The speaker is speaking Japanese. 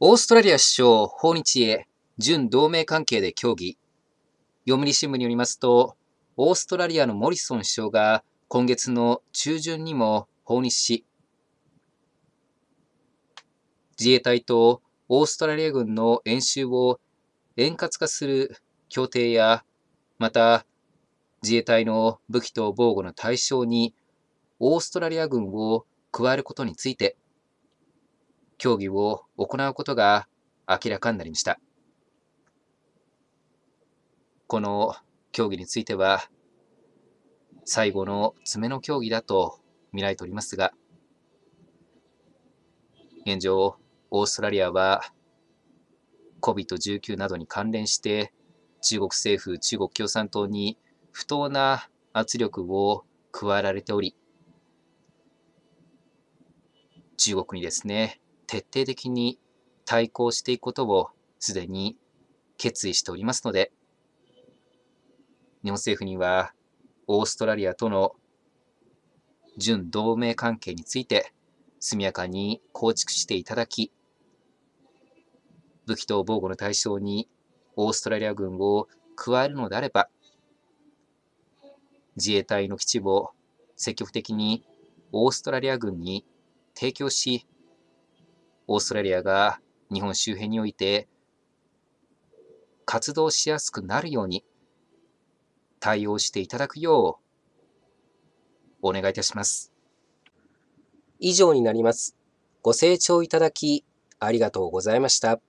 オーストラリア首相訪日へ準同盟関係で協議。読売新聞によりますと、オーストラリアのモリソン首相が今月の中旬にも訪日し、自衛隊とオーストラリア軍の演習を円滑化する協定や、また自衛隊の武器と防護の対象にオーストラリア軍を加えることについて協議を行うことが明らかになりました。この協議については、最後の詰めの協議だと見られておりますが、現状、オーストラリアは COVID-19 などに関連して中国政府、中国共産党に不当な圧力を加えられており、中国にですね、徹底的に対抗していくことをすでに決意しておりますので、日本政府にはオーストラリアとの準同盟関係について速やかに構築していただき、武器と防護の対象にオーストラリア軍を加えるのであれば、自衛隊の基地を積極的にオーストラリア軍に提供し、オーストラリアが日本周辺において活動しやすくなるように対応していただくようお願いいたします。以上になります。ご清聴いただきありがとうございました。